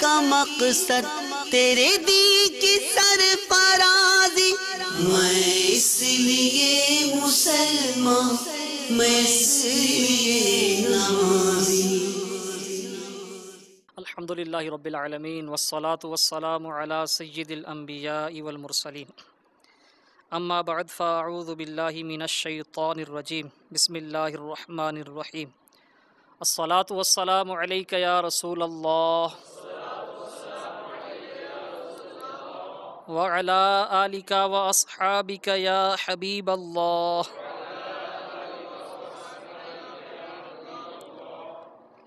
का मकसद तेरे दी की फराजी मैं इसलिए मुसलमान मैं इसलिए नमाजी بعد فأعوذ بالله من الشيطان الرجيم अम्मा الله الرحمن الرحيم الصلاة والسلام عليك يا रसूल الله وعلى آلك وأصحابك يا حبيب الله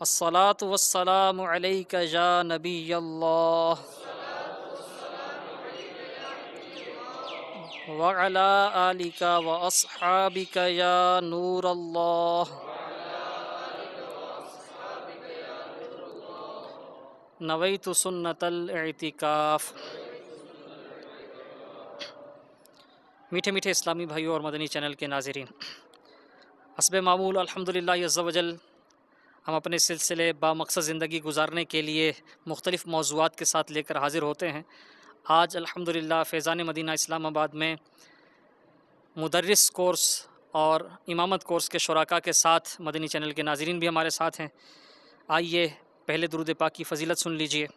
الصلاة والسلام عليك يا نبي الله وعلى آلك وأصحابك يا نور الله نويت سنة الاعتكاف मीठे मीठे इस्लामी भाइयों और मदनी चैनल के नाजरन हसब मामूल अलहमदिल्ला हम अपने सिलसिले बामकसद ज़िंदगी गुजारने के लिए मुख्तलिफ़ मौजूद के साथ लेकर हाज़िर होते हैं आज अल्हम्दुलिल्लाह फैज़ान मदीना इस्लामाबाद में मदरस कोर्स और इमामत कोर्स के शुरा के साथ मदनी चैनल के नाजरन भी हमारे साथ हैं आइए पहले दरुद पाक की फजीलत सुन लीजिए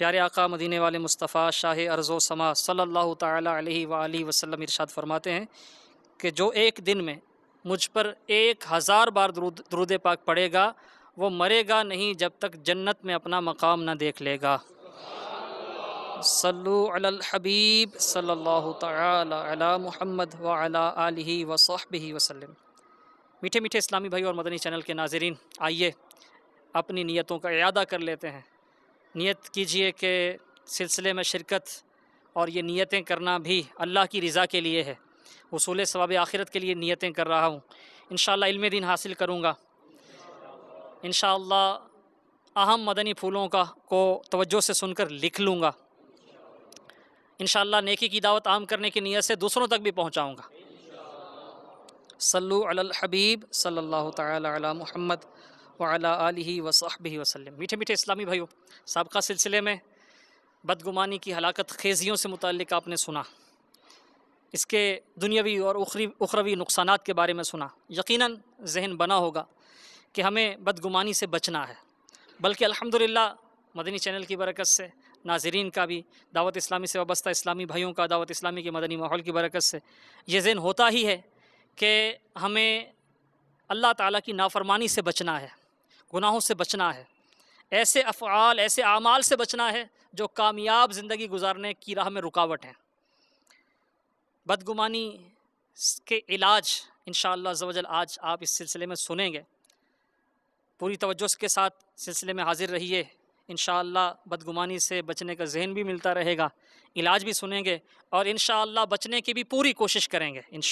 प्यारे आका मदीने वाले मुस्तफ़ा शाह अर्ज़ो समा सल्ला तली वसल्लम इरशाद फरमाते हैं कि जो एक दिन में मुझ पर एक हज़ार बार दरूद पाक पड़ेगा वो मरेगा नहीं जब तक जन्नत में अपना मकाम ना देख लेगा सल्लु अलल हबीब सल्लल्लाहु ताला अला मुहम्मद व अला आलिहि व सहबिहि वसल्लम मीठे मीठे इस्लामी भाई और मदनी चैनल के नाजरीन आइए अपनी नीयतों का अदा कर लेते हैं नियत कीजिए कि सिलसिले में शिरकत और ये नियतें करना भी अल्लाह की रज़ा के लिए है उसूल सवाब आखिरत के लिए नियतें कर रहा हूँ इन इल्म दिन हासिल करूँगा इन अहम मदनी फूलों का को तवज्जो से सुनकर लिख लूँगा इन नेकी की दावत आम करने की नीयत से दूसरों तक भी पहुँचाऊँगा सल्लु अल हबीब सल्लल्लाहु अल्लाह अला वाला आलि वसाहब वसलम मीठे मीठे इस्लामी भाइयों सबका सिलसिले में बदगुमानी की हलाकत खेजियों से मुतक आपने सुना इसके दुनियावी और उखरी उखरवी नुकसान के बारे में सुना यकीन जहन बना होगा कि हमें बदगुमानी से बचना है बल्कि अलहमदिल्ला मदनी चैनल की बरकत से नाजरीन का भी दावत इस्लामी से वाबस्ता इस्लामी भाइयों का दावत इस्लामी के मदनी माहौल की बरकत से ये जहन होता ही है कि हमें अल्लाह ताला की नाफरमानी से बचना है गुनाहों से बचना है ऐसे अफ़ाल ऐसे अमाल से बचना है जो कामयाब ज़िंदगी गुजारने की राह में रुकावट हैं बदगुमानी के इलाज इन शवजल आज आप इस सिलसिले में सुनेंगे पूरी तवज्जो के साथ सिलसिले में हाजिर रहिए इन बदगुमानी से बचने का जहन भी मिलता रहेगा इलाज भी सुनेंगे और इन बचने की भी पूरी कोशिश करेंगे इन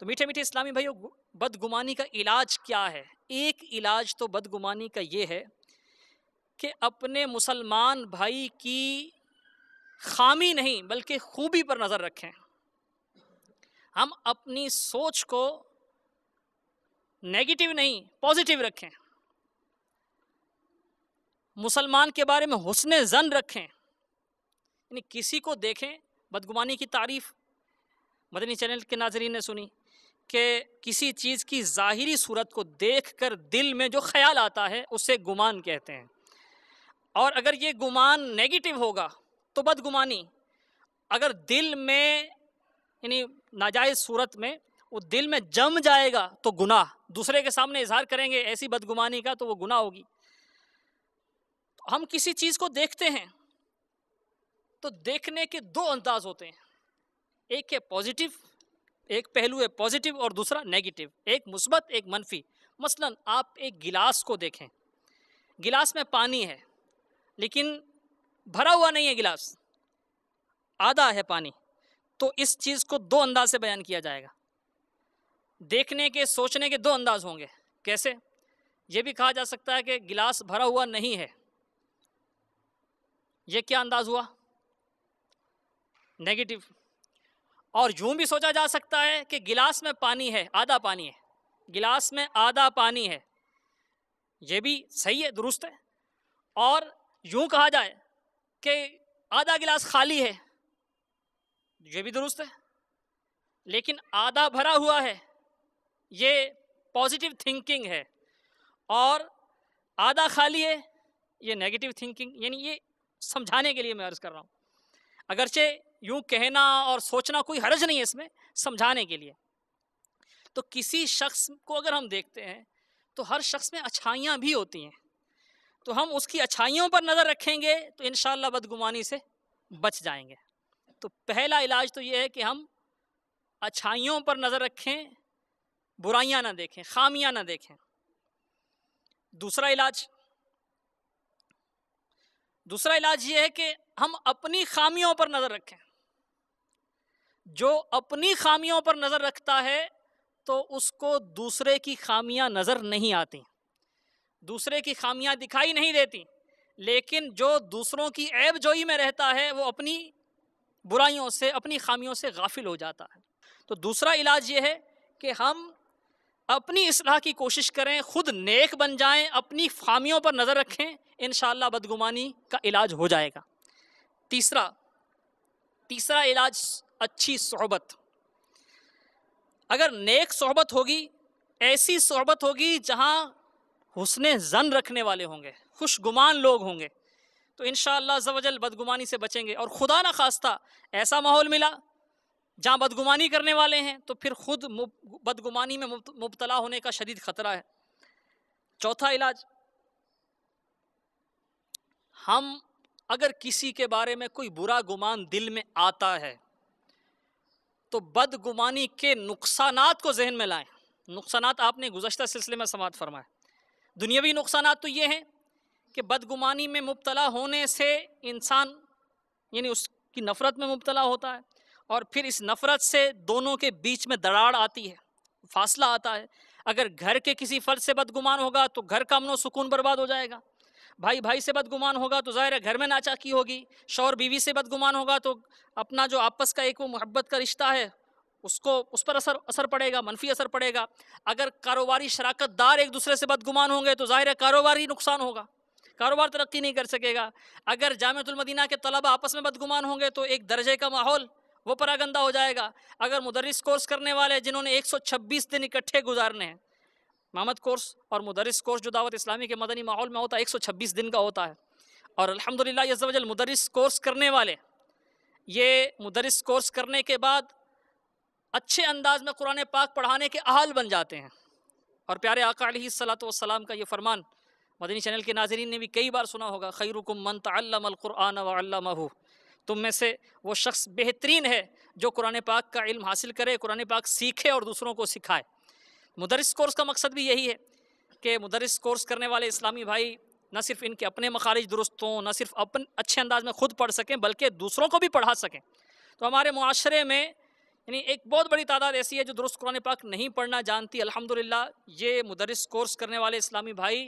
तो मीठे मीठे इस्लामी भाइयों बदगुमानी का इलाज क्या है एक इलाज तो बदगुमानी का ये है कि अपने मुसलमान भाई की खामी नहीं बल्कि खूबी पर नज़र रखें हम अपनी सोच को नेगेटिव नहीं पॉजिटिव रखें मुसलमान के बारे में हुसन जन रखें यानी किसी को देखें बदगुमानी की तारीफ़ मदनी चैनल के नाजरीन ने सुनी कि किसी चीज़ की ज़ाहरी सूरत को देख कर दिल में जो ख्याल आता है उसे गुमान कहते हैं और अगर ये गुमान नेगेटिव होगा तो बदगुमानी अगर दिल में यानी नाजायज़ सूरत में वो दिल में जम जाएगा तो गुनाह दूसरे के सामने इजहार करेंगे ऐसी बदगुमानी का तो वो गुनाह होगी तो हम किसी चीज़ को देखते हैं तो देखने के दो अंदाज होते हैं एक है पॉजिटिव एक पहलू है पॉजिटिव और दूसरा नेगेटिव एक मुस्बत एक मनफी मसलन आप एक गिलास को देखें गिलास में पानी है लेकिन भरा हुआ नहीं है गिलास आधा है पानी तो इस चीज़ को दो अंदाज से बयान किया जाएगा देखने के सोचने के दो अंदाज होंगे कैसे ये भी कहा जा सकता है कि गिलास भरा हुआ नहीं है ये क्या अंदाज हुआ नेगेटिव और यूं भी सोचा जा सकता है कि गिलास में पानी है आधा पानी है गिलास में आधा पानी है ये भी सही है दुरुस्त है और यूं कहा जाए कि आधा गिलास खाली है ये भी दुरुस्त है लेकिन आधा भरा हुआ है ये पॉजिटिव थिंकिंग है और आधा खाली है ये नेगेटिव थिंकिंग यानी ये समझाने के लिए मैं अर्ज़ कर रहा हूँ अगरचे यूं कहना और सोचना कोई हर्ज नहीं है इसमें समझाने के लिए तो किसी शख्स को अगर हम देखते हैं तो हर शख्स में अच्छाइयाँ भी होती हैं तो हम उसकी अच्छाइयों पर नज़र रखेंगे तो इन बदगुमानी से बच जाएंगे तो पहला इलाज तो ये है कि हम अच्छाइयों पर नज़र रखें बुराइयाँ ना देखें खामियाँ ना देखें दूसरा इलाज दूसरा इलाज ये है कि हम अपनी खामियों पर नज़र रखें जो अपनी खामियों पर नज़र रखता है तो उसको दूसरे की खामियां नज़र नहीं आती दूसरे की खामियां दिखाई नहीं देती लेकिन जो दूसरों की ऐब जोई में रहता है वो अपनी बुराइयों से अपनी खामियों से गाफिल हो जाता है तो दूसरा इलाज ये है कि हम अपनी असलाह की कोशिश करें खुद नेक बन जाएं अपनी खामियों पर नज़र रखें इन बदगुमानी का इलाज हो जाएगा तीसरा तीसरा इलाज अच्छी सोहबत अगर नेक सोहबत होगी ऐसी सोहबत होगी जहाँ हुसन जन रखने वाले होंगे खुशगुमान लोग होंगे तो इन शजल बदगुमानी से बचेंगे और खुदा न खास्ता ऐसा माहौल मिला जहाँ बदगुमानी करने वाले हैं तो फिर खुद बदगुमानी में मुबतला होने का शदीद ख़तरा है चौथा इलाज हम अगर किसी के बारे में कोई बुरा गुमान दिल में आता है तो बदगुमानी के नुकसान को जहन में लाएं नुकसान आपने गुजशत सिलसिले में समात फरमाए दुनियावी नुकसान तो ये हैं कि बदगुमानी में मुबतला होने से इंसान यानी उसकी नफ़रत में मुबतला होता है और फिर इस नफ़रत से दोनों के बीच में दराड़ आती है फासला आता है अगर घर के किसी फर्द से बदगुमान होगा तो घर का अमन सुकून बर्बाद हो जाएगा भाई भाई से बदगुमान होगा तो ज़ाहिर है घर में नाचाकी होगी शौर बीवी से बदगुमान होगा तो अपना जो आपस का एक वो मोहब्बत का रिश्ता है उसको उस पर असर असर पड़ेगा मनफी असर पड़ेगा अगर कारोबारी शराकत दार एक दूसरे से बदगुमान होंगे तो ज़ाहिर है कारोबारी नुकसान होगा कारोबार तरक्की नहीं कर सकेगा अगर जामतुलमदीना के तलबा आपस में बदगुमान होंगे तो एक दर्जे का माहौल वो परागंदा हो जाएगा अगर मुदरस कोर्स करने वाले जिन्होंने 126 दिन इकट्ठे गुजारने हैं मामद कोर्स और मुदरस कोर्स जो दावत इस्लामी के मदनी माहौल में होता है 126 दिन का होता है और ये यजल मुदरस कोर्स करने वाले ये मुदरस कोर्स करने के बाद अच्छे अंदाज में कुरान पाक पढ़ाने के अहाल बन जाते हैं और प्यारे आका सलाम का ये फरमान मदनी चैनल के नाजरन ने भी कई बार सुना होगा खैरुकुम मन तल्लमकुरान वल्लमहू तुम में से वो शख्स बेहतरीन है जो कुरान पाक का इल्म हासिल करे कुरान पाक सीखे और दूसरों को सिखाए मदरस कोर्स का मकसद भी यही है कि मदरस कोर्स करने वाले इस्लामी भाई न सिर्फ इनके अपने मखारिज दुरुस्त हों न सिर्फ अपन अच्छे अंदाज में ख़ुद पढ़ सकें बल्कि दूसरों को भी पढ़ा सकें तो हमारे माशरे में यानी एक बहुत बड़ी तादाद ऐसी है जो दुरुस्त कुरान पाक नहीं पढ़ना जानती अल्हम्दुलिल्लाह ये मदरस कोर्स करने वाले इस्लामी भाई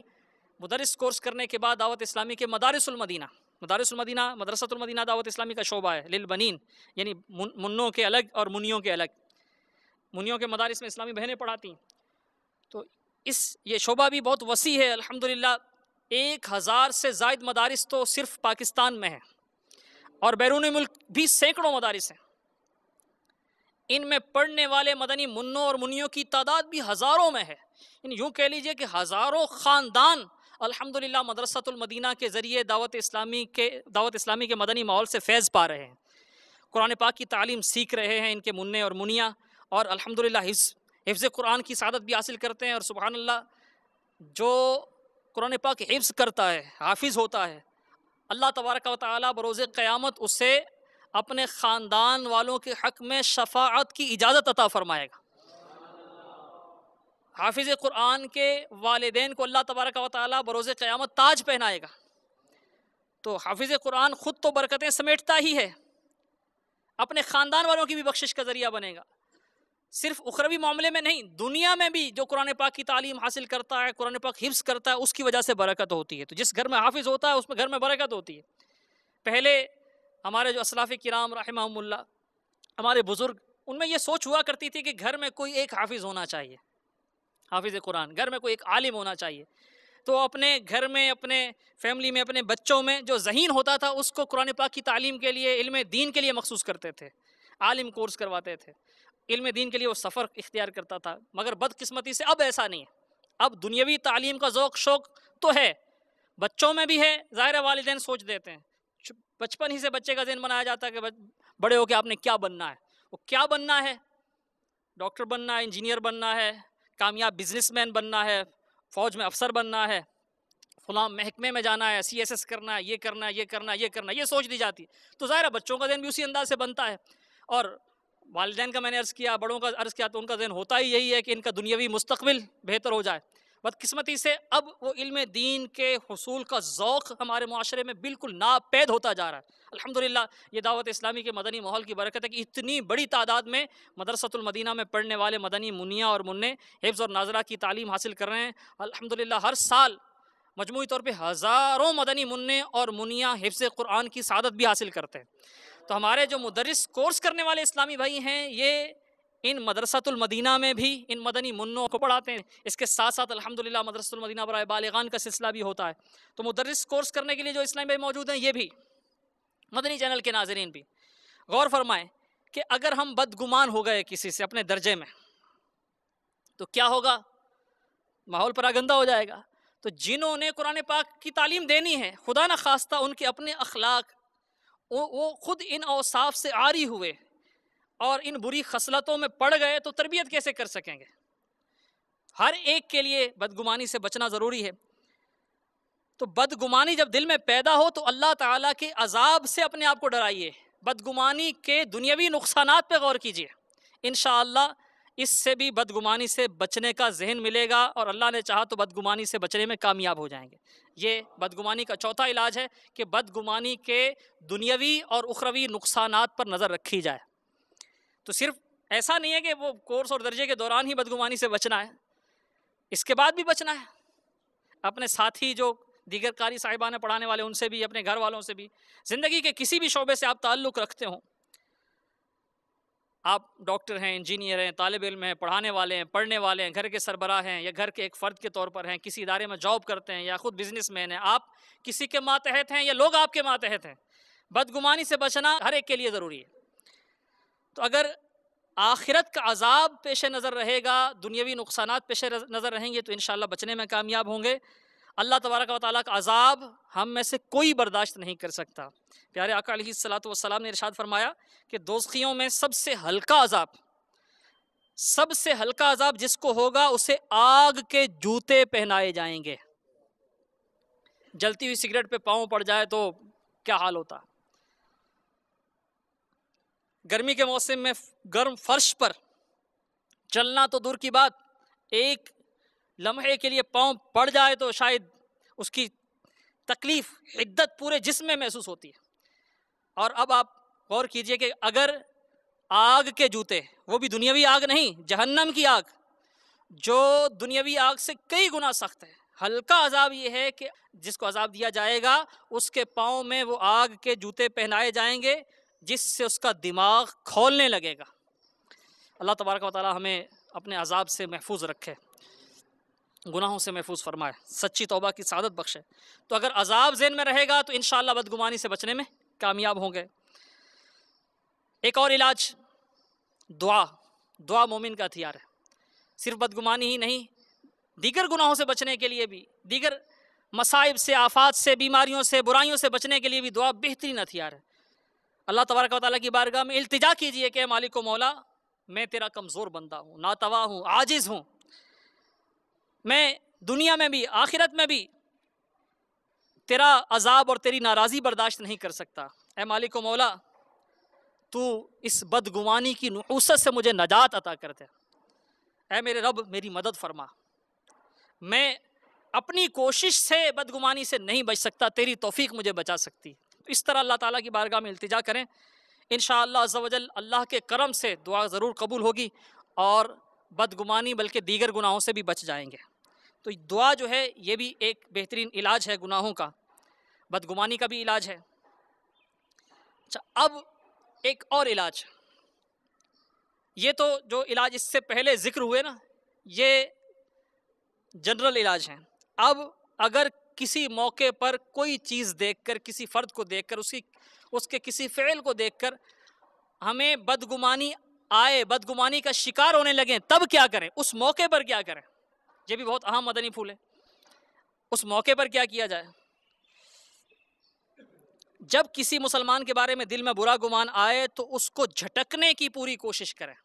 मदरस कोर्स करने के बाद दावत इस्लामी के मदारसमदीना मदारसमदीना मदरसतमदीना दावत इस्लामी का शोबा है लिलबनिन यानी मुन्नों के अलग और मुनियों के अलग मुनियों के मदारस में इस्लामी बहनें पढ़ाती हैं तो इस ये शोबा भी बहुत वसी है अल्हम्दुलिल्लाह एक हज़ार से जायद मदारस तो सिर्फ पाकिस्तान में हैं और बैरून मुल्क भी सैकड़ों मदारस हैं इनमें पढ़ने वाले मदनी मुन्नों और मुनियों की तादाद भी हज़ारों में है इन यूँ कह लीजिए कि हज़ारों ख़ानदान अल्हम्दुलिल्लाह मदरसतुलमदीना के ज़रिए दावत इस्लामी के दावत इस्लामी के मदनी माहौल से फैज़ पा रहे हैं कुरान पाक की तालीम सीख रहे हैं इनके मुन्ने और मुनिया और अलहमदिल्ला हिज हिफ्ज़ कुरान की शादत भी हासिल करते हैं और सुबहान अल्लाह जो कुरान पाक हिफ्ज़ करता है हाफिज़ होता है अल्लाह तबारक व बरोज़ क़्यामत उससे अपने ख़ानदान वालों के हक़ में शफात की इजाज़त अता फ़रमाएगा हाफिज़ कुरान के वालदेन को अल्लाह तबारक व ताली बरोज़ क़्यामत ताज पहनाएगा तो हाफिज़ कुरान ख़ुद तो बरकतें समेटता ही है अपने ख़ानदान वालों की भी बख्शिश का ज़रिया बनेगा सिर्फ उखरवी मामले में नहीं दुनिया में भी जो कुरान पाक की तालीम हासिल करता है कुरान पाक हिफ्स करता है उसकी वजह से बरकत होती है तो जिस घर में हाफिज़ होता है उसमें घर में बरकत होती है पहले हमारे जो असलाफ़ कराम रहमल्ला हमारे बुज़ुर्ग उनमें यह सोच हुआ करती थी कि घर में कोई एक हाफिज़ होना चाहिए हाफिज़ कुरान घर में कोई एक आलिम होना चाहिए तो अपने घर में अपने फैमिली में अपने बच्चों में जो जहीन होता था उसको कुरान पाक की तालीम के लिए इल्म दीन के लिए मखसूस करते थे आलिम कोर्स करवाते थे इल्म दीन के लिए वो सफ़र इख्तियार करता था मगर बदकिस्मती से अब ऐसा नहीं है अब दुनियावी तालीम का ओक़ शौक़ तो है बच्चों में भी है ज़ाहिर वालदेन सोच देते हैं बचपन ही से बच्चे का जहन बनाया जाता है कि बड़े होकर आपने क्या बनना है वो क्या बनना है डॉक्टर बनना है इंजीनियर बनना है कामयाब बिजनेसमैन बनना है फ़ौज में अफसर बनना है फलां महकमे में जाना है सी एस एस करना है ये करना है ये करना है ये करना है ये सोच दी जाती है तो ज़ाहिर बच्चों का जहन भी उसी अंदाज से बनता है और वालदेन का मैंने अर्ज़ किया बड़ों का अर्ज़ किया तो उनका जहन होता ही यही है कि इनका दुनियावी मुस्तबिल बेहतर हो जाए बदकस्मती से अब वो इल्म दीन के हसूल का ज़ौक़ हमारे माशरे में बिल्कुल नापैद होता जा रहा है अलहमदिल्ला ये दावत इस्लामी के मदनी माहौल की बरकत है कि इतनी बड़ी तादाद में मदरसतुलमदीना में पढ़ने वाले मदनी मुनिया और मुन्ने हिफ्ज़ और नाजरा की तालीम हासिल कर रहे हैं अलहमदिल्ला हर साल मजमू तौर पर हज़ारों मदनी मुन्ने और मुनिया हिफ्ज़ कुरान की सदत भी हासिल करते हैं तो हमारे जो मुदरस कोर्स करने वाले इस्लामी भाई हैं ये इन मदरसतुलमदीना में भी इन मदनी मुन्नों को पढ़ाते हैं इसके साथ साथ अलहमदिल्ला मदरसतुलमदीना बरए बालगान का सिलसिला भी होता है तो मदरस कोर्स करने के लिए जो इस्लामी भाई मौजूद हैं ये भी मदनी चैनल के नाजरन भी गौर फरमाएँ कि अगर हम बदगुमान हो गए किसी से अपने दर्जे में तो क्या होगा माहौल परागंदा हो जाएगा तो जिन्होंने कुरान पाक की तालीम देनी है खुदा न खास्ता उनके अपने अखलाक वो खुद इन अवसाफ से आरी हुए और इन बुरी खसलतों में पड़ गए तो तरबियत कैसे कर सकेंगे हर एक के लिए बदगुमानी से बचना ज़रूरी है तो बदगुमानी जब दिल में पैदा हो तो अल्लाह ताला के अजाब से अपने आप को डराइए बदगुमानी के दुनियावी नुकसान पर गौर कीजिए इन इससे भी बदगुमानी से बचने का जहन मिलेगा और अल्लाह ने चाहा तो बदगुमानी से बचने में कामयाब हो जाएंगे ये बदगुमानी का चौथा इलाज है कि बदगुमानी के दुनियावी और उखरवी नुकसान पर नज़र रखी जाए तो सिर्फ ऐसा नहीं है कि वो कोर्स और दर्जे के दौरान ही बदगुमानी से बचना है इसके बाद भी बचना है अपने साथी जो दीगर कारी साहिबान पढ़ाने वाले उनसे भी अपने घर वालों से भी ज़िंदगी के किसी भी शोबे से आप ताल्लुक़ रखते हों आप डॉक्टर हैं इंजीनियर हैं तालब इम हैं पढ़ाने वाले हैं पढ़ने वाले हैं घर के सरबरा हैं या घर के एक फ़र्द के तौर पर हैं किसी इदारे में जॉब करते हैं या ख़ुद बिजनेस मैन हैं आप किसी के मातहत हैं या लोग आपके मातहत हैं बदगुमानी से बचना हर एक के लिए ज़रूरी है तो अगर आखिरत का अजाब पेश नज़र रहेगा दुनियावी नुकसान पेश नज़र रहेंगे तो इन बचने में कामयाब होंगे अल्लाह तबारक वाल का अजाब हम में से कोई बर्दाश्त नहीं कर सकता प्यारे आका वसलाम ने इरशाद फरमाया कि दोस्तियों में सबसे हल्का अजाब सबसे हल्का अजाब जिसको होगा उसे आग के जूते पहनाए जाएंगे जलती हुई सिगरेट पे पाँव पड़ जाए तो क्या हाल होता गर्मी के मौसम में गर्म फर्श पर चलना तो दूर की बात एक लम्हे के लिए पाँव पड़ जाए तो शायद उसकी तकलीफ़ हिद्दत पूरे जिसम में महसूस होती है और अब आप गौर कीजिए कि अगर आग के जूते वो भी दुनियावी आग नहीं जहन्नम की आग जो दुनियावी आग से कई गुना सख्त है हल्का अजाब ये है कि जिसको अजाब दिया जाएगा उसके पाँव में वो आग के जूते पहनाए जाएंगे जिससे उसका दिमाग खोलने लगेगा अल्लाह तबारक वाली हमें अपने अजाब से महफूज रखे गुनाहों से महफूज फरमाए सच्ची तोबा की सादत बख्शे तो अगर अजाब जेन में रहेगा तो इन बदगुमानी से बचने में कामयाब होंगे एक और इलाज दुआ दुआ मोमिन का हथियार है सिर्फ बदगुमानी ही नहीं दीगर गुनाहों से बचने के लिए भी दीगर मसाइब से आफात से बीमारियों से बुराइयों से बचने के लिए भी दुआ बेहतरीन हथियार है अल्लाह तबारक वाली की बारगाह में इल्तजा कीजिए कि मालिक व मौला मैं तेरा कमज़ोर बंदा हूँ नातवा हूँ आजिज़ हूँ मैं दुनिया में भी आखिरत में भी तेरा अजाब और तेरी नाराज़ी बर्दाश्त नहीं कर सकता ए मालिक मौला तू इस बदगुमानी की नुसत से मुझे नजात अता दे ए मेरे रब मेरी मदद फरमा मैं अपनी कोशिश से बदगुमानी से नहीं बच सकता तेरी तोफ़ी मुझे बचा सकती तो इस तरह अल्लाह ताला की बारगाह में इल्तिजा करें इन शजल अल्लाह के करम से दुआ ज़रूर कबूल होगी और बदगुमानी बल्कि दीगर गुनाहों से भी बच जाएंगे तो दुआ जो है ये भी एक बेहतरीन इलाज है गुनाहों का बदगुमानी का भी इलाज है अच्छा अब एक और इलाज ये तो जो इलाज इससे पहले ज़िक्र हुए ना ये जनरल इलाज हैं अब अगर किसी मौके पर कोई चीज़ देखकर किसी फ़र्द को देखकर उसकी उसके किसी फ़ेल को देखकर हमें बदगुमानी आए बदगुमानी का शिकार होने लगे तब क्या करें उस मौके पर क्या करें ये भी बहुत अहम मदनी फूल है उस मौके पर क्या किया जाए जब किसी मुसलमान के बारे में दिल में बुरा गुमान आए तो उसको झटकने की पूरी कोशिश करें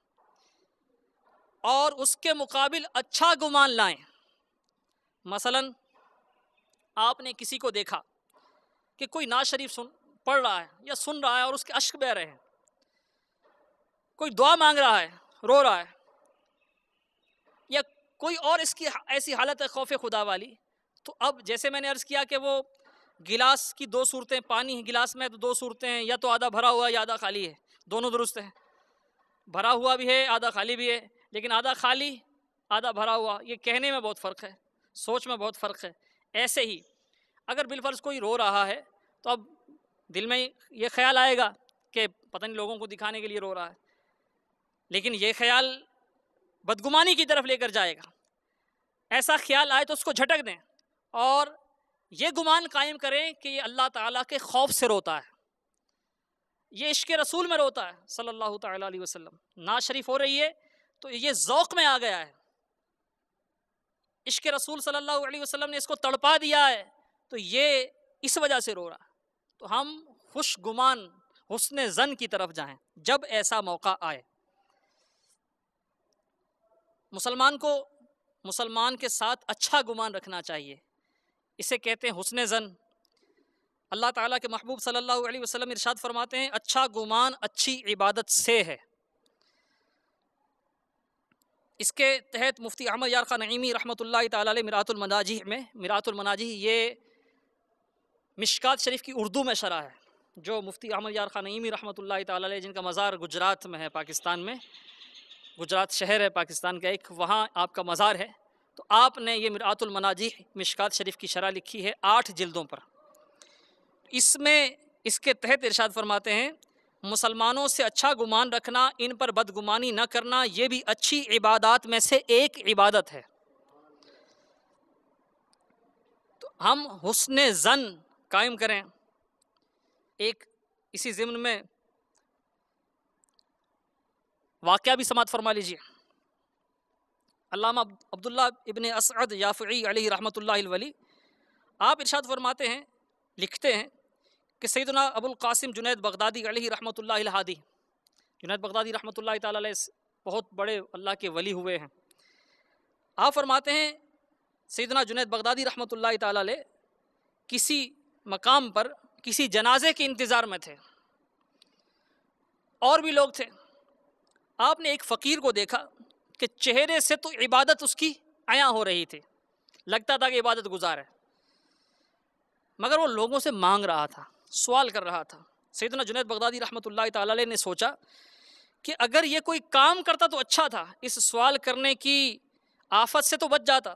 और उसके मुकाबिल अच्छा गुमान लाएं मसलन आपने किसी को देखा कि कोई ना शरीफ सुन पढ़ रहा है या सुन रहा है और उसके अश्क बह रहे हैं कोई दुआ मांग रहा है रो रहा है कोई और इसकी ऐसी हालत है खौफ खुदा वाली तो अब जैसे मैंने अर्ज़ किया कि वो गिलास की दो सूरतें पानी गिलास में तो दो सूरतें हैं या तो आधा भरा हुआ या आधा खाली है दोनों दुरुस्त हैं भरा हुआ भी है आधा खाली भी है लेकिन आधा खाली आधा भरा हुआ ये कहने में बहुत फ़र्क है सोच में बहुत फ़र्क है ऐसे ही अगर बिलफर्ज कोई रो रहा है तो अब दिल में ये ख्याल आएगा कि पता नहीं लोगों को दिखाने के लिए रो रहा है लेकिन ये ख्याल बदगुमानी की तरफ लेकर जाएगा ऐसा ख्याल आए तो उसको झटक दें और ये गुमान कायम करें कि ये अल्लाह ताला के खौफ से रोता है ये इश्क रसूल में रोता है सल्लल्लाहु सल्ला वसल्लम ना शरीफ हो रही है तो ये ज़ौक़ में आ गया है इश्क रसूल सल्लल्लाहु सल्ला वसल्लम ने इसको तड़पा दिया है तो ये इस वजह से रो रहा तो हम खुश गुमान हुसन जन की तरफ जाएं जब ऐसा मौका आए मुसलमान को मुसलमान के साथ अच्छा गुमान रखना चाहिए इसे कहते हैं हुसन ज़न अल्लाह ताला के महबूब सल्लल्लाहु अलैहि वसल्लम इरशाद फरमाते हैं अच्छा गुमान अच्छी इबादत से है इसके तहत मुफ्ती अहमद यार खान नईमी रहमत मिरातुलमनाजी में मिरातुलमनाजी ये मिशकात शरीफ की उर्दू में शरा है जो मुफ्ती अहमद यार खान नईमी रहमत जिनका मज़ार गुजरात में है पाकिस्तान में गुजरात शहर है पाकिस्तान का एक वहाँ आपका मज़ार है तो आपने ये मिरातुल मनाजी मिशकात शरीफ की शरह लिखी है आठ जिल्दों पर इसमें इसके तहत इरशाद फरमाते हैं मुसलमानों से अच्छा गुमान रखना इन पर बदगुमानी न करना ये भी अच्छी इबादत में से एक इबादत है तो हम हुसन ज़न कायम करें एक इसी ज़िम्न में वाक़ भी समात फरमा लीजिए अल्लामा अब्दुल्ला इबन असद याफ़ी अली रहमतुल्लावली आप इरशाद फरमाते हैं लिखते हैं कि सैदना Abul Qasim Junaid Baghdadi Ali Hadi Junaid Baghdadi रहमतुल्लाह बहुत बड़े अल्लाह के वली हुए हैं आप फरमाते हैं सैदना जुनेद बगदादी रहमतुल्लाह ताला किसी मकाम पर किसी जनाजे के इंतज़ार में थे और भी लोग थे आपने एक फ़कीर को देखा कि चेहरे से तो इबादत उसकी आया हो रही थी लगता था कि इबादत गुजार है मगर वो लोगों से मांग रहा था सवाल कर रहा था सैदना जुनेद बगदादी रहमत ताली ने सोचा कि अगर ये कोई काम करता तो अच्छा था इस सवाल करने की आफत से तो बच जाता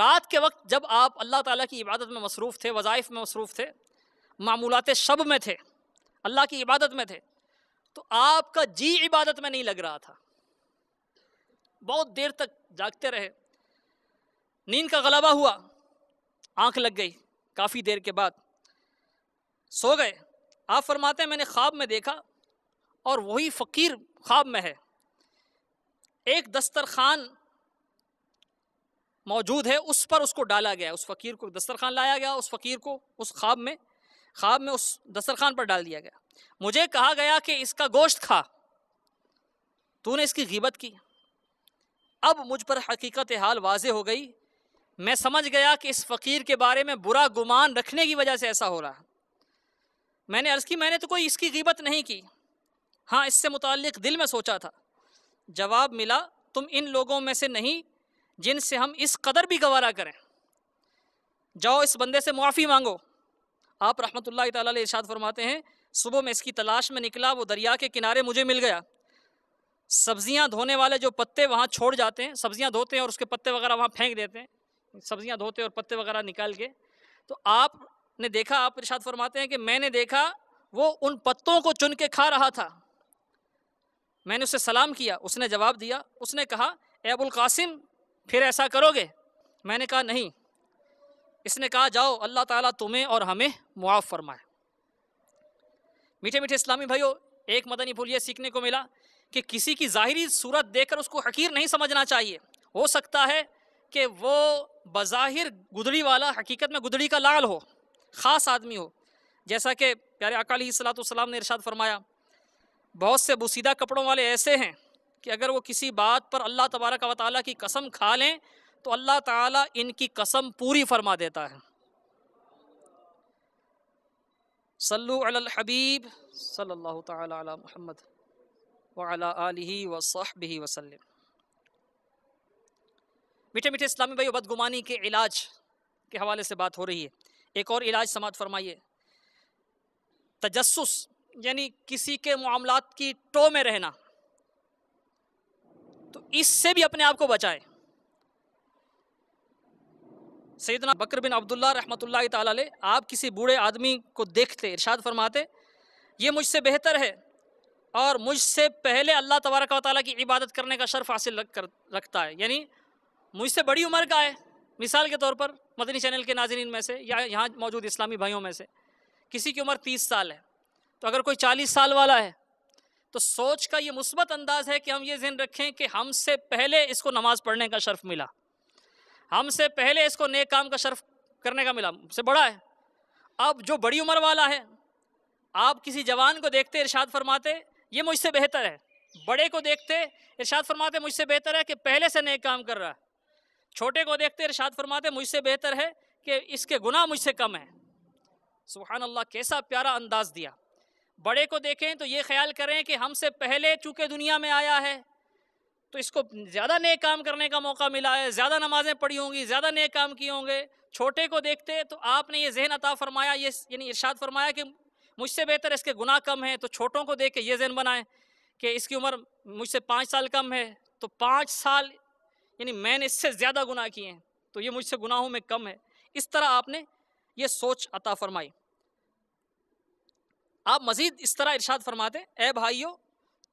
रात के वक्त जब आप अल्लाह ताला की इबादत में मसरूफ़ थे वज़ाइफ में मसरूफ़ थे मामूलते शब में थे अल्लाह की इबादत में थे तो आपका जी इबादत में नहीं लग रहा था बहुत देर तक जागते रहे नींद का गलाबा हुआ आंख लग गई काफ़ी देर के बाद सो गए आप फरमाते हैं मैंने ख्वाब में देखा और वही फ़कीर ख्वाब में है एक दस्तरखान मौजूद है उस पर उसको डाला गया उस फ़कीर को दस्तरखान लाया गया उस फ़कीर को उस ख्वाब में ख्वाब में उस दस्तरखान पर डाल दिया गया मुझे कहा गया कि इसका गोश्त खा तूने इसकी गिबत की अब मुझ पर हकीकत हाल वाज हो गई मैं समझ गया कि इस फ़कीर के बारे में बुरा गुमान रखने की वजह से ऐसा हो रहा मैंने अर्ज़ की मैंने तो कोई इसकी गिबत नहीं की हाँ इससे मुतक दिल में सोचा था जवाब मिला तुम इन लोगों में से नहीं जिनसे हम इस कदर भी गवारा करें जाओ इस बंदे से मुआफ़ी मांगो आप रहमत ताला फरमाते हैं सुबह में इसकी तलाश में निकला वो दरिया के किनारे मुझे मिल गया सब्जियां धोने वाले जो पत्ते वहाँ छोड़ जाते हैं सब्जियां धोते हैं और उसके पत्ते वगैरह वहाँ फेंक देते हैं सब्जियां धोते और पत्ते वगैरह निकाल के तो आपने देखा आप इर्शाद फरमाते हैं कि मैंने देखा वो उन पत्तों को चुन के खा रहा था मैंने उसे सलाम किया उसने जवाब दिया उसने कहा ए अबुल कासिम फिर ऐसा करोगे मैंने कहा नहीं इसने कहा जाओ अल्लाह ताला तुम्हें और हमें मुआफ़ फरमाए मीठे मीठे इस्लामी भाइयों एक मदनी फूल ये सीखने को मिला कि किसी की ज़ाहरी सूरत देखकर उसको हकीर नहीं समझना चाहिए हो सकता है कि वो बज़ाहिर गुदड़ी वाला हकीकत में गुदड़ी का लाल हो ख़ास आदमी हो जैसा कि प्यारे अकाली सलातम ने इरशाद फरमाया बहुत से बुसीदा कपड़ों वाले ऐसे हैं कि अगर वो किसी बात पर अल्लाह तबारक वाली की कसम खा लें तो अल्लाह ताला इनकी कसम पूरी फरमा देता है सल्लु अलल हबीब सल्लल्लाहु ताला अला मुहम्मद वाला आलि वसाहबी मीठे मीठे इस्लामी भाई बदगुमानी के इलाज के हवाले से बात हो रही है एक और इलाज समाज फरमाइए तजस्सुस यानी किसी के मामला की टो में रहना तो इससे भी अपने आप को बचाएं सैदना बकर बिन अब्दुल्ला रहमत ताली आप किसी बूढ़े आदमी को देखते इरशाद फरमाते ये मुझसे बेहतर है और मुझसे पहले अल्लाह तबारक वाली की इबादत करने का शर्फ हासिल रख कर रखता है यानी मुझसे बड़ी उम्र का है मिसाल के तौर पर मदनी चैनल के नाजरन में से या यहाँ मौजूद इस्लामी भाइयों में से किसी की उम्र तीस साल है तो अगर कोई चालीस साल वाला है तो सोच का ये मुस्बत अंदाज़ है कि हम ये जहन रखें कि हमसे पहले इसको नमाज़ पढ़ने का शर्फ मिला हमसे पहले इसको नेक काम का शर्फ करने का मिला हमसे बड़ा है अब जो बड़ी उम्र वाला है आप किसी जवान को देखते इरशाद फरमाते ये मुझसे बेहतर है बड़े को देखते इरशाद फरमाते मुझसे बेहतर है कि पहले से नेक काम कर रहा है छोटे को देखते इरशाद फरमाते मुझसे बेहतर है कि इसके गुनाह मुझसे कम है सुबहान अल्लाह कैसा प्यारा अंदाज दिया बड़े को देखें तो ये ख्याल करें कि हमसे पहले चूँकि दुनिया में आया है तो इसको ज़्यादा नए काम करने का मौका मिला है ज़्यादा नमाज़ें पढ़ी होंगी ज़्यादा नए काम किए होंगे छोटे को देखते तो आपने ये जहन अता फरमाया ये यानी इर्शाद फरमाया कि मुझसे बेहतर इसके गुनाह कम हैं तो छोटों को देख के ये जहन बनाएं कि इसकी उम्र मुझसे पाँच साल कम है तो पाँच साल यानी मैंने इससे ज़्यादा गुनाह किए हैं तो ये मुझसे गुनाहों में कम है इस तरह आपने ये सोच अता फरमाई आप मज़ीद इस तरह इर्शाद फरमाते ए भाइयों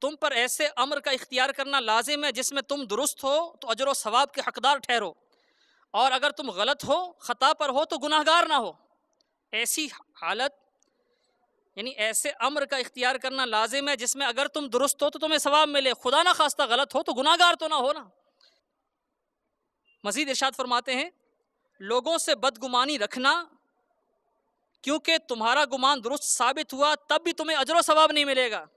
तुम पर ऐसे अम्र का इख्तियार करना लाजिम है जिसमें तुम दुरुस्त हो तो अजर व सवाब के हकदार ठहरो और अगर तुम गलत हो ख़ता पर हो तो गुनाहगार ना हो ऐसी हालत यानी ऐसे अमर का इख्तियार करना लाजिम है जिसमें अगर तुम दुरुस्त हो तो तुम्हें सवाब मिले खुदा ना खास्ता गलत हो तो गुनाहगार तो ना हो ना मजीद इर्शाद फरमाते हैं लोगों से बदगुमानी रखना क्योंकि तुम्हारा गुमान दुरुस्त साबित हुआ तब भी तुम्हें अजर व सवाब नहीं मिलेगा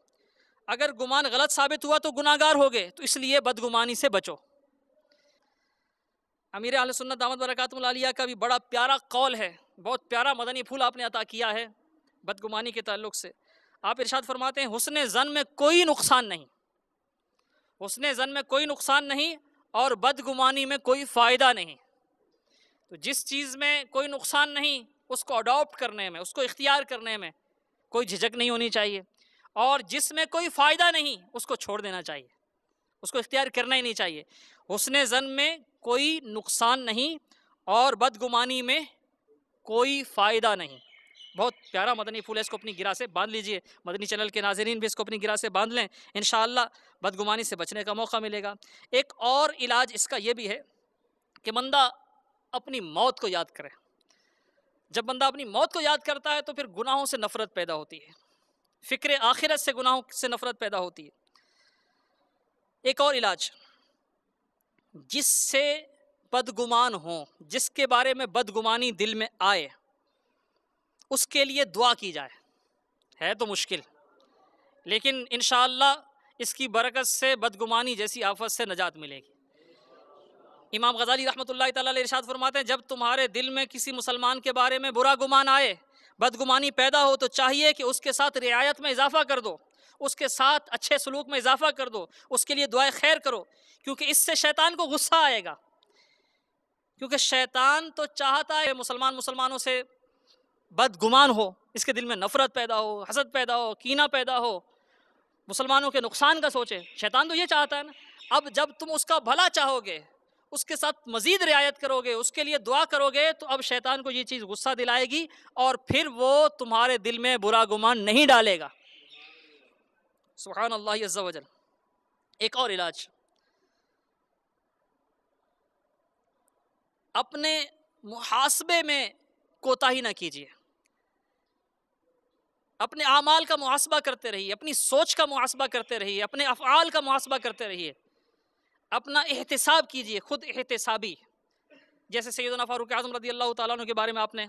अगर गुमान गलत साबित हुआ तो गुनागार हो गए तो इसलिए बदगुमानी से बचो अमीर आल सुन्नत दामद बरकतमलिया का भी बड़ा प्यारा कौल है बहुत प्यारा मदनी फूल आपने अता किया है बदगुमानी के तल्लुक से आप इरशाद फरमाते हैं हुसन ज़न में कोई नुकसान नहीं हुसन ज़न में कोई नुकसान नहीं और बदगुमानी में कोई फ़ायदा नहीं तो जिस चीज़ में कोई नुकसान नहीं उसको अडोप्ट करने में उसको इख्तियार करने में कोई झिझक नहीं होनी चाहिए और जिसमें कोई फ़ायदा नहीं उसको छोड़ देना चाहिए उसको इख्तियार करना ही नहीं चाहिए उसने जन में कोई नुकसान नहीं और बदगुमानी में कोई फ़ायदा नहीं बहुत प्यारा मदनी फूल है इसको अपनी गिरा से बांध लीजिए मदनी चैनल के नाजरीन भी इसको अपनी गिरा से बांध लें इन बदगुमानी से बचने का मौका मिलेगा एक और इलाज इसका यह भी है कि बंदा अपनी मौत को याद करे जब बंदा अपनी मौत को याद करता है तो फिर गुनाहों से नफरत पैदा होती है फ़िक्र आखिरत से गुनाहों से नफ़रत पैदा होती है एक और इलाज जिससे बदगुमान हो जिसके बारे में बदगुमानी दिल में आए उसके लिए दुआ की जाए है तो मुश्किल लेकिन इन इसकी बरकत से बदगुमानी जैसी आफत से नजात मिलेगी इमाम गजाली रहमत ला फरमाते हैं जब तुम्हारे दिल में किसी मुसलमान के बारे में बुरा गुमान आए बदगुमानी पैदा हो तो चाहिए कि उसके साथ रियायत में इजाफा कर दो उसके साथ अच्छे सलूक में इजाफा कर दो उसके लिए दुआ खैर करो क्योंकि इससे शैतान को गुस्सा आएगा क्योंकि शैतान तो चाहता है मुसलमान मुसलमानों से बदगुमान हो इसके दिल में नफ़रत पैदा हो हसद पैदा हो कीना पैदा हो मुसलमानों के नुकसान का सोचे शैतान तो ये चाहता है ना अब जब तुम उसका भला चाहोगे उसके साथ मज़ीद रियायत करोगे उसके लिए दुआ करोगे तो अब शैतान को ये चीज़ गुस्सा दिलाएगी और फिर वो तुम्हारे दिल में बुरा गुमान नहीं डालेगा सुबहान अल्लाह वजल एक और इलाज अपने मुहासबे में कोताही ना कीजिए अपने आमाल का मुहासबा करते रहिए अपनी सोच का मुहासबा करते रहिए अपने अफ़ाल का मुहासबा करते रहिए अपना एहतसाब कीजिए खुद एहतसाबी जैसे सैदना फ़ारूक आज़म रदी अल्लाह तु के बारे में आपने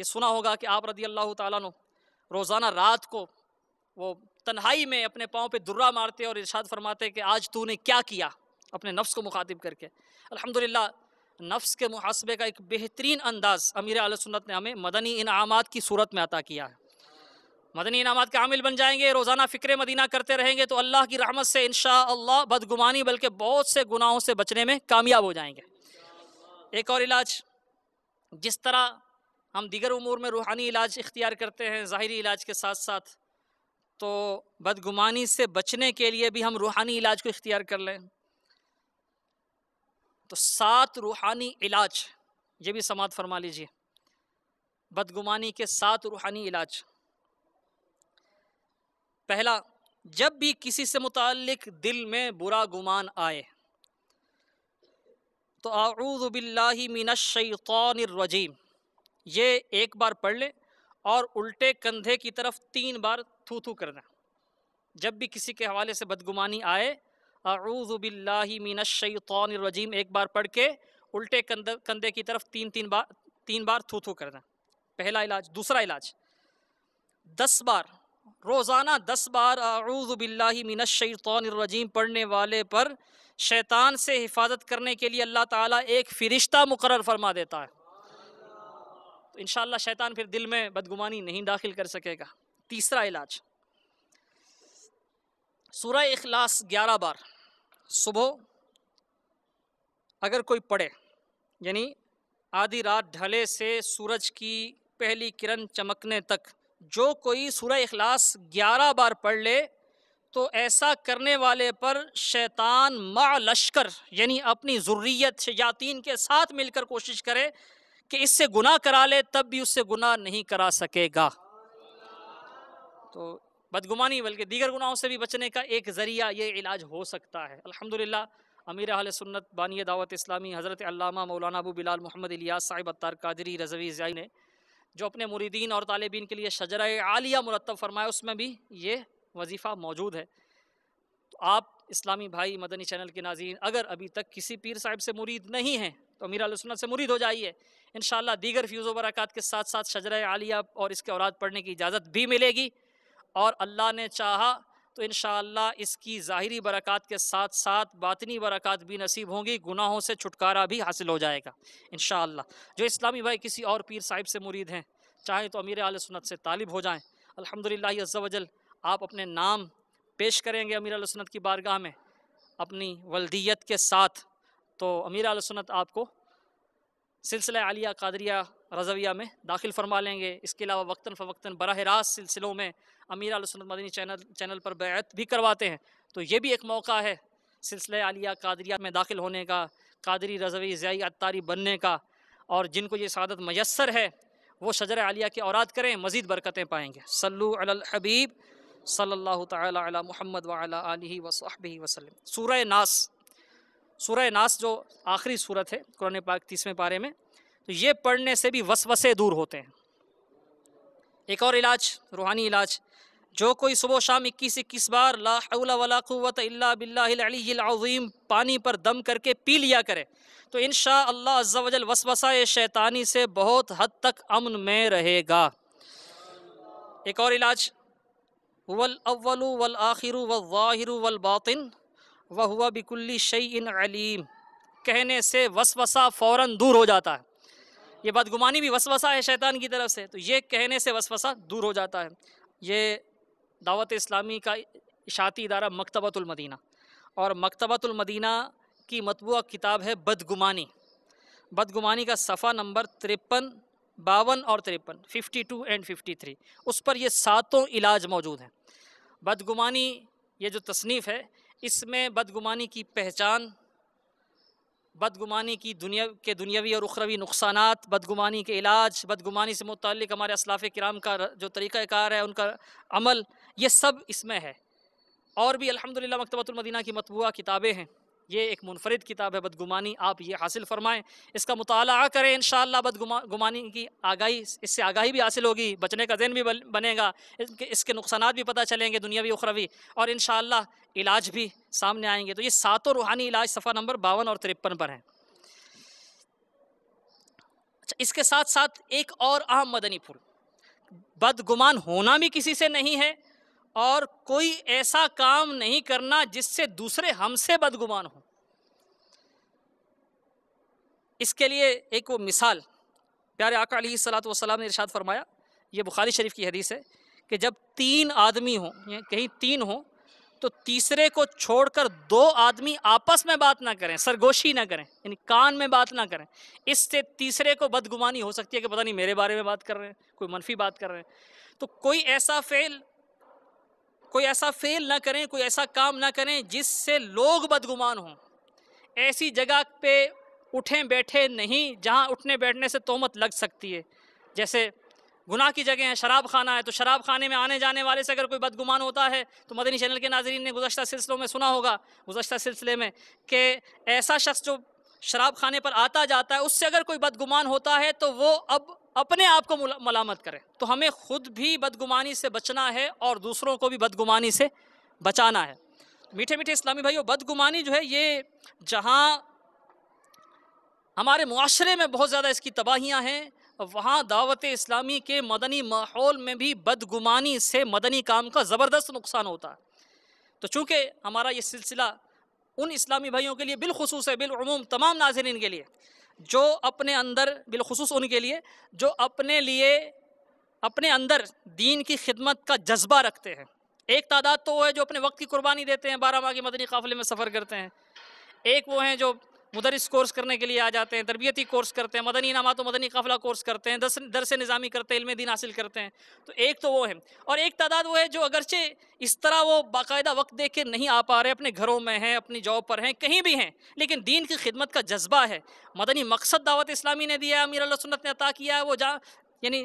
ये सुना होगा कि आप रदी अल्लाह तु रोज़ाना रात को वो तन्हाई में अपने पाँव पे दुर्रा मारते और इरशाद फरमाते कि आज तूने क्या किया अपने नफ्स को मुखातिब करके अल्हम्दुलिल्लाह नफ्स के मुहासबे का एक बेहतरीन अंदाज़ अमीर आल सुन्नत ने हमें मदनी इनामात की सूरत में अता किया है मदनी इनामत के आमिल बन जाएंगे रोज़ाना फ़िक्र मदीना करते रहेंगे तो अल्लाह की रहमत से इन अल्लाह बदगुमानी बल्कि बहुत से गुनाहों से बचने में कामयाब हो जाएंगे एक और इलाज जिस तरह हम दिगर उमूर में रूहानी इलाज इख्तियार करते हैं ज़ाहरी इलाज के साथ साथ तो बदगुमानी से बचने के लिए भी हम रूहानी इलाज को इख्तियार कर लें तो सात रूहानी इलाज ये भी समात फरमा लीजिए बदगुमानी के सात रूहानी इलाज पहला जब भी किसी से मुतलक दिल में बुरा गुमान आए तो आऊज़बिल्लिमिनशैतरजीम ये एक बार पढ़ लें और उल्टे कंधे की तरफ तीन बार थू थू करना जब भी किसी के हवाले से बदगुमानी आए आऊज़बिल्लिमिनशैतरजीम एक बार पढ़ के उल्टे कंधे कंधे की तरफ तीन तीन बार तीन बार थू थू करना पहला इलाज दूसरा इलाज दस बार रोज़ाना दस बार आऊज़बिल्लिमिनशैतरजीम पढ़ने वाले पर शैतान से हिफाजत करने के लिए अल्लाह ताला एक फ़रिश्ता मुकर फरमा देता है तो इन शैतान फिर दिल में बदगुमानी नहीं दाखिल कर सकेगा तीसरा इलाज सूर्य इखलास ग्यारह बार सुबह अगर कोई पढ़े यानी आधी रात ढले से सूरज की पहली किरण चमकने तक जो कोई सूर्य अखलास ग्यारह बार पढ़ ले तो ऐसा करने वाले पर शैतान मा लश्कर यानी अपनी ज़ुर्रियत शयातीन के साथ मिलकर कोशिश करे कि इससे गुनाह करा ले तब भी उससे गुनाह नहीं करा सकेगा तो बदगुमानी बल्कि दीगर गुनाहों से भी बचने का एक ज़रिया ये इलाज हो सकता है अल्हम्दुलिल्लाह अमीर आल सुन्नत बानी दावत इस्लामी हज़रत मौलाना अबू बिलाल मोहम्मद इलियास साहिब अत्तार कादरी रजवी ज़ाई ने जो अपने मुरीदीन और तालबिन के लिए शजर आलिया मुरतब फरमाया उसमें भी ये वजीफ़ा मौजूद है तो आप इस्लामी भाई मदनी चैनल के नाजीन अगर अभी तक किसी पीर साहिब से मुरीद नहीं हैं तो अमीर सुन्नत से मुरीद हो जाइए इन दीगर फ्यूज़ बरक़ात के साथ साथ शजर आलिया और इसके औरद पढ़ने की इजाज़त भी मिलेगी और अल्लाह ने चाहा तो इन इसकी ज़ाहरी बरक़ात के साथ साथ बातनी बरक़ात भी नसीब होंगी गुनाहों से छुटकारा भी हासिल हो जाएगा इन जो इस्लामी भाई किसी और पीर साहिब से मुरीद हैं चाहे तो अमीर आल सुनत से तालिब हो जाएँ अलहमदिल्ला अज्जा आप अपने नाम पेश करेंगे अमीर आल सुनत की बारगाह में अपनी वल्दियत के साथ तो अमीर आल सुनत आपको सिलसिला आलिया कादरिया रजविया में दाखिल फरमा लेंगे इसके अलावा वक्ता फ़वक्ता बरह रास्त सिलसिलों में अमीर आलसनत मदनी चैनल चैनल पर बैत भी करवाते हैं तो ये भी एक मौका है सिलसिला आलिया कादरिया में दाखिल होने का कादरी रजवी ज़ाई अतारी बनने का और जिनको ये सदत मैसर है वो शजर आलिया की औराद करें मज़ीद बरकतें पाएंगे सल्लू हबीब सल्ला तला महमद वाली वसलम सूर नास सूर नास जो आखिरी सूरत है कुरान पाक तीसवें पारे में तो ये पढ़ने से भी वसवसे दूर होते हैं एक और इलाज रूहानी इलाज जो कोई सुबह शाम इक्कीस इक्कीस बार लावत बिल्लाम पानी पर दम करके पी लिया करे तो इन शाजल वसवसा शैतानी से बहुत हद तक अमन में रहेगा एक और इलाज वल अवलु वल आखिर वाहिर वल बातिन व हुआ बिकुल्ली शई अलीम कहने से वसवसा फ़ौर दूर हो जाता है ये बदगुमानी भी वसवसा है शैतान की तरफ से तो ये कहने से वसवसा दूर हो जाता है ये दावत इस्लामी का इशाती इदारा मकतबतुलमदीना और मकतबतुलमदीना की मतबूआ किताब है बदगुमानी बदगुमानी का सफ़ा नंबर तिरपन बावन और तिरपन fifty two and fifty three उस पर ये सातों इलाज मौजूद हैं बदगुमानी ये जो तसनीफ़ है इसमें बदगुमानी की पहचान बदगुमानी की दुनिया के दुनियावी और उखरवी नुकसान बदगुमानी के इलाज बदगुमानी से मुतल हमारे असलाफ़ कराम का जो तरीक़ाकार है उनका अमल ये सब इसमें है और भी अलहमदिल्ला मकतबतुलमदीना की मतबूा किताबें हैं ये एक मुनफरद किताब है बदगुमानी आप ये हासिल फ़रमाएँ इसका मुताल करें इन बदगुमानी की आगाही इससे आगाही भी हासिल होगी बचने का जहन भी बनेगा इसके नुकसान भी पता चलेंगे दुनियावी उखरवी और इन इलाज भी सामने आएंगे तो ये सातों रूहानी इलाज सफ़ा नंबर बावन और तिरपन पर हैं अच्छा इसके साथ साथ एक और अहम मदनी फूल बदगुमान होना भी किसी से नहीं है और कोई ऐसा काम नहीं करना जिससे दूसरे हमसे बदगुमान हो इसके लिए एक वो मिसाल प्यारे आका सलात वसलाम ने इरशाद फरमाया ये बुखारी शरीफ की हदीस है कि जब तीन आदमी हों कहीं तीन हों तो तीसरे को छोड़कर दो आदमी आपस में बात ना करें सरगोशी ना करें यानी कान में बात ना करें इससे तीसरे को बदगुमानी हो सकती है कि पता नहीं मेरे बारे में बात कर रहे हैं कोई मनफी बात कर रहे हैं तो कोई ऐसा फेल कोई ऐसा फेल ना करें कोई ऐसा काम ना करें जिससे लोग बदगुमान हों ऐसी जगह पे उठें बैठे नहीं जहाँ उठने बैठने से तोहमत लग सकती है जैसे गुनाह की जगह है शराब खाना है तो शराब खाने में आने जाने वाले से अगर कोई बदगुमान होता है तो मदनी चैनल के नाजरन ने गुजशत सिलसिलों में सुना होगा गुजशत सिलसिले में कि ऐसा शख्स जो शराब खाने पर आता जाता है उससे अगर कोई बदगुमान होता है तो वो अब अपने आप को मलामत करे तो हमें खुद भी बदगुमानी से बचना है और दूसरों को भी बदगुमानी से बचाना है मीठे मीठे इस्लामी भाइयों बदगुमानी जो है ये जहाँ हमारे माशरे में बहुत ज़्यादा इसकी तबाहियाँ हैं वहाँ दावत इस्लामी के मदनी माहौल में भी बदगुमानी से मदनी काम का ज़बरदस्त नुकसान होता है तो चूँकि हमारा ये सिलसिला उन इस्लामी भाइयों के लिए बिलखसूस है बिलूम तमाम नाजरन के लिए जो अपने अंदर बिलखसूस उनके लिए जो अपने लिए अपने अंदर दीन की खिदमत का जज्बा रखते हैं एक तादाद तो वो है जो अपने वक्त की कुर्बानी देते हैं बारह माह के मदनी काफ़िले में सफ़र करते हैं एक वो हैं जो मुदरस कोर्स करने के लिए आ जाते हैं तरबियती कोर्स करते हैं मदनी नामा तो मदनी काफिला कोर्स करते हैं दस दर से निज़ामी करते हैं इल्म दिन हासिल करते हैं तो एक तो वो है और एक तादाद वो है जो अगरचे इस तरह वो बाकायदा वक्त दे के नहीं आ पा रहे अपने घरों में हैं अपनी जॉब पर हैं कहीं भी हैं लेकिन दीन की खिदमत का जज्बा है मदनी मकसद दावत इस्लामी ने दिया है अमीर सुनत ने अता किया है वो जा यानी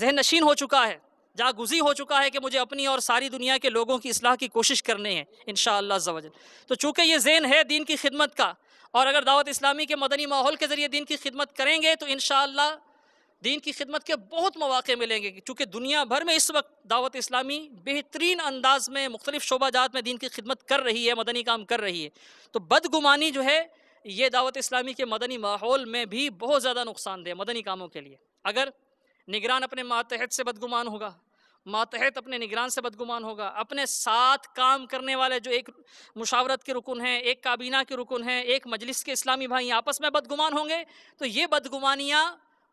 जहन नशीन हो चुका है जागुजी हो चुका है कि मुझे अपनी और सारी दुनिया के लोगों की असलाह की कोशिश करनी है इन शाह तो चूँकि ये जेन है दीन की खिदमत का और अगर दावत इस्लामी के मदनी माहौल के ज़रिए दिन की खिदमत करेंगे तो इन दीन की खिदमत के बहुत मौाक़े मिलेंगे चूँकि दुनिया भर में इस वक्त दावत इस्लामी बेहतरीन अंदाज़ में मुख्तलिफ़ शोबाजात में दीन की खिदमत कर रही है मदनी काम कर रही है तो बदगुमानी जो है ये दावत इस्लामी के मदनी माहौल में भी बहुत ज़्यादा नुकसानदेह मदनी कामों के लिए अगर निगरान अपने मातहत से बदगुमान होगा मातहत अपने निगरान से बदगुमान होगा अपने साथ काम करने वाले जो एक मुशावरत के रुकन हैं एक काबीना के रुकन हैं एक मजलिस के इस्लामी भाई आपस में बदगुमान होंगे तो ये बदगुमानियाँ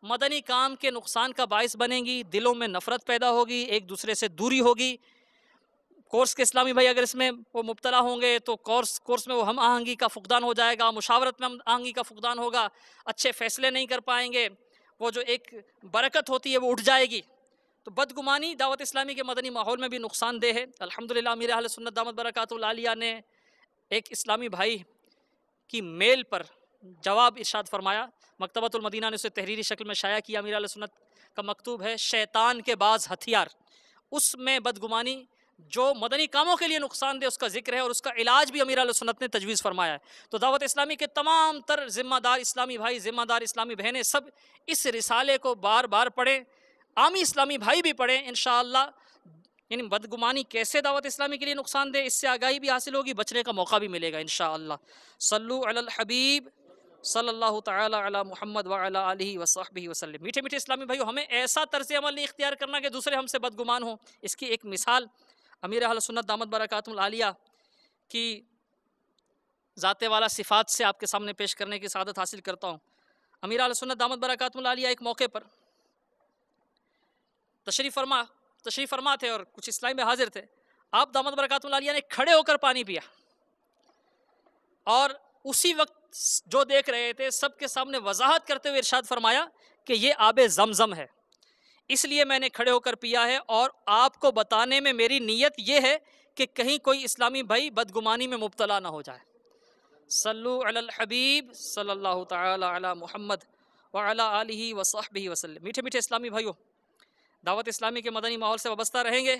मदनी काम के नुकसान का बायस बनेंगी दिलों में नफ़रत पैदा होगी एक दूसरे से दूरी होगी कोर्स के इस्लामी भाई अगर इसमें वो मुबतला होंगे तो कोर्स कोर्स में वो हम आहंगी का फुकदान हो जाएगा मुशावरत में हम आहंगी का फुकदान होगा अच्छे फैसले नहीं कर पाएंगे वो जो एक बरकत होती है वो उठ जाएगी तो बदगुमानी दावत इस्लामी के मदनी माहौल में भी नुकसानदेह है अलहमदिल्ला मीर अहल सुन्नत दामद लालिया ने एक इस्लामी भाई की मेल पर जवाब इरशाद फरमाया मकतबतुलमदीना ने उसे तहरीरी शक्ल में शाया किया मीर सुन्नत का मकतूब है शैतान के बाज़ हथियार उसमें बदगुमानी जो मदनी कामों के लिए दे उसका जिक्र है और उसका इलाज भी अमीर सुन्नत ने तजवीज़ फरमाया है तो दावत इस्लामी के तमाम तर ज़िम्मेदार इस्लामी भाई ज़िम्मेदार इस्लामी बहनें सब इस रिसाले को बार बार पढ़ें आमी इस्लामी भाई भी पढ़ें इन यानी बदगुमानी कैसे दावत इस्लामी के लिए नुक़सान दे इससे आगाही भी हासिल होगी बचने का मौका भी मिलेगा इन शाह अल हबीब सल्लल्लाहु ताला अला मोहम्मद वाला वसाहबी वसल्लम मीठे मीठे इस्लामी भाई हमें ऐसा तर्ज अमल नहीं इख्तियार करना कि दूसरे हमसे बदगुमान हों इसकी एक मिसाल अमीर सुन्नत दामद बरकतमालिया की ज़ात वाला सिफ़ात से आपके सामने पेश करने की सदत हासिल करता हूँ अमीर अल सुन्नत दामद बरकतमालिया एक मौके पर तशरीफ़ फरमा तशरीफ़ फरमा थे और कुछ इस्लाम में हाजिर थे आप दामद बरकतुल्लिया ने खड़े होकर पानी पिया और उसी वक्त जो देख रहे थे सबके सामने वजाहत करते हुए इरशाद फरमाया कि ये आब जमज़म है इसलिए मैंने खड़े होकर पिया है और आपको बताने में मेरी नीयत ये है कि कहीं कोई इस्लामी भाई बदगुमानी में मुबतला ना हो जाए सल्लु हबीब सल्लल्लाहु ताला अला मुहम्मद व वसल मीठे मीठे इस्लामी भाइयों दावत इस्लामी के मदनी माहौल से वाबस्ता रहेंगे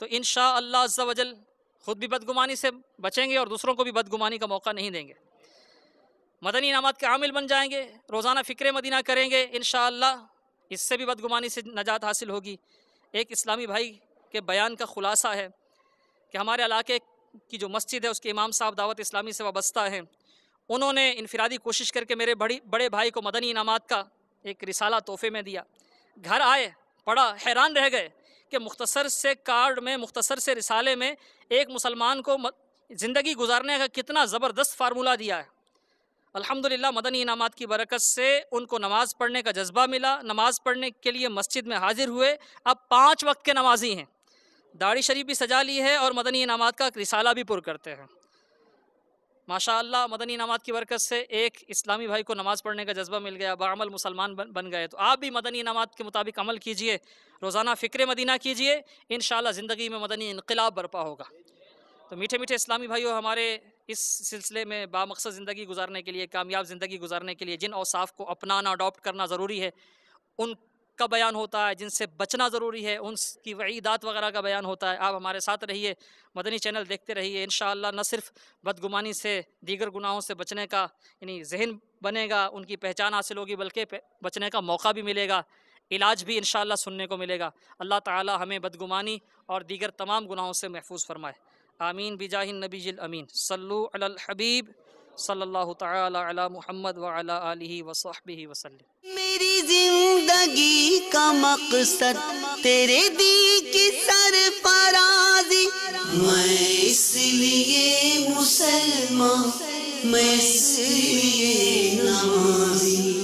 तो इन शाह वजल ख़ुद भी बदगुमानी से बचेंगे और दूसरों को भी बदगुमानी का मौका नहीं देंगे मदनी इनामत के आमिल बन जाएंगे रोज़ाना फ़िक्र मदीना करेंगे इन इससे भी बदगुमानी से नजात हासिल होगी एक इस्लामी भाई के बयान का ख़ुलासा है कि हमारे इलाके की जो मस्जिद है उसके इमाम साहब दावत इस्लामी से वाबस्ता हैं उन्होंने इनफरादी कोशिश करके मेरे बड़ी बड़े भाई को मदनी इनाम का एक रिसाला तोहफे में दिया घर आए पढ़ा हैरान रह गए कि मुख्तसर से कार्ड में मुख्तसर से रिसाले में एक मुसलमान को ज़िंदगी गुजारने का कितना ज़बरदस्त फार्मूला दिया है अल्हम्दुलिल्लाह मदनी इनामत की बरकत से उनको नमाज़ पढ़ने का जज्बा मिला नमाज़ पढ़ने के लिए मस्जिद में हाजिर हुए अब पाँच वक्त के नमाजी हैं दाढ़ी शरीफ भी सजा ली है और मदनी इनामत का रिसाला भी पुर करते हैं माशाला मदनी नमाज की बरकत से एक इस्लामी भाई को नमाज़ पढ़ने का जज्बा मिल गया बामल मुसलमान बन, बन गए तो आप भी मदनी नमाज के मुताबिक अमल कीजिए रोज़ाना फ़िक्र मदीना कीजिए इन ज़िंदगी में मदनी इनकलाब बरपा होगा तो मीठे मीठे इस्लामी भाइयों हमारे इस सिलसिले में बामकसद ज़िंदगी गुजारने के लिए कामयाब ज़िंदगी गुजारने के लिए जिन औसाफ को अपनाना अडोप्ट करना ज़रूरी है उन का बयान होता है जिनसे बचना ज़रूरी है उनकी वईदात वगैरह का बयान होता है आप हमारे साथ रहिए मदनी चैनल देखते रहिए इन न सिर्फ बदगुमानी से दीगर गुनाहों से बचने का यानी जहन बनेगा उनकी पहचान हासिल होगी बल्कि बचने का मौका भी मिलेगा इलाज भी इन सुनने को मिलेगा अल्लाह ताली हमें बदगुमानी और दीगर तमाम गुनाहों से महफूज फरमाए आमीन बिजाहिन नबीजिल अमीन सल्लु अल हबीब सल्लल्लाहु तआला अला मुहम्मद व अला आलिही व सहबिहि वसल्लम मेरी जिंदगी का मकसद तेरे दी के सर फराजी मैं इसलिए मुसलमान मैं इसलिए नमाजी